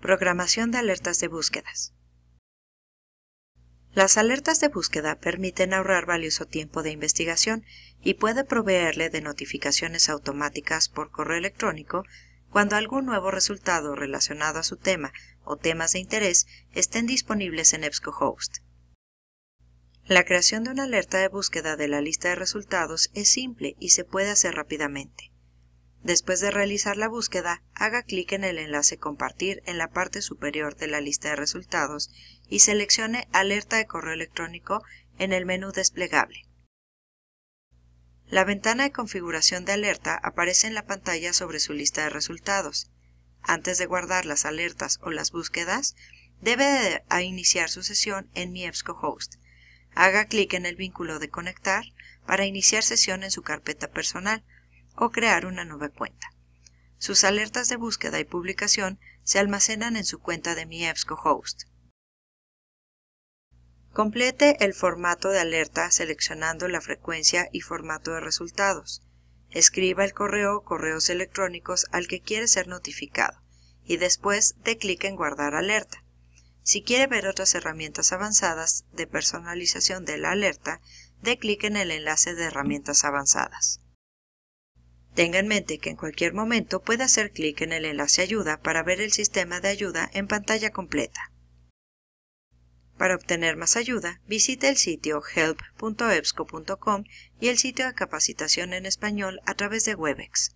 Programación de alertas de búsquedas. Las alertas de búsqueda permiten ahorrar valioso tiempo de investigación y puede proveerle de notificaciones automáticas por correo electrónico cuando algún nuevo resultado relacionado a su tema o temas de interés estén disponibles en EBSCOhost. La creación de una alerta de búsqueda de la lista de resultados es simple y se puede hacer rápidamente. Después de realizar la búsqueda, haga clic en el enlace Compartir en la parte superior de la lista de resultados y seleccione Alerta de correo electrónico en el menú desplegable. La ventana de configuración de alerta aparece en la pantalla sobre su lista de resultados. Antes de guardar las alertas o las búsquedas, debe iniciar su sesión en Mi Haga clic en el vínculo de Conectar para iniciar sesión en su carpeta personal o crear una nueva cuenta. Sus alertas de búsqueda y publicación se almacenan en su cuenta de mi Host. Complete el formato de alerta seleccionando la frecuencia y formato de resultados. Escriba el correo o correos electrónicos al que quiere ser notificado y después dé clic en Guardar alerta. Si quiere ver otras herramientas avanzadas de personalización de la alerta, de clic en el enlace de herramientas avanzadas. Tenga en mente que en cualquier momento puede hacer clic en el enlace Ayuda para ver el sistema de ayuda en pantalla completa. Para obtener más ayuda, visite el sitio help.ebsco.com y el sitio de capacitación en español a través de Webex.